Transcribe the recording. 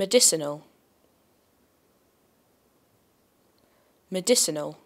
medicinal medicinal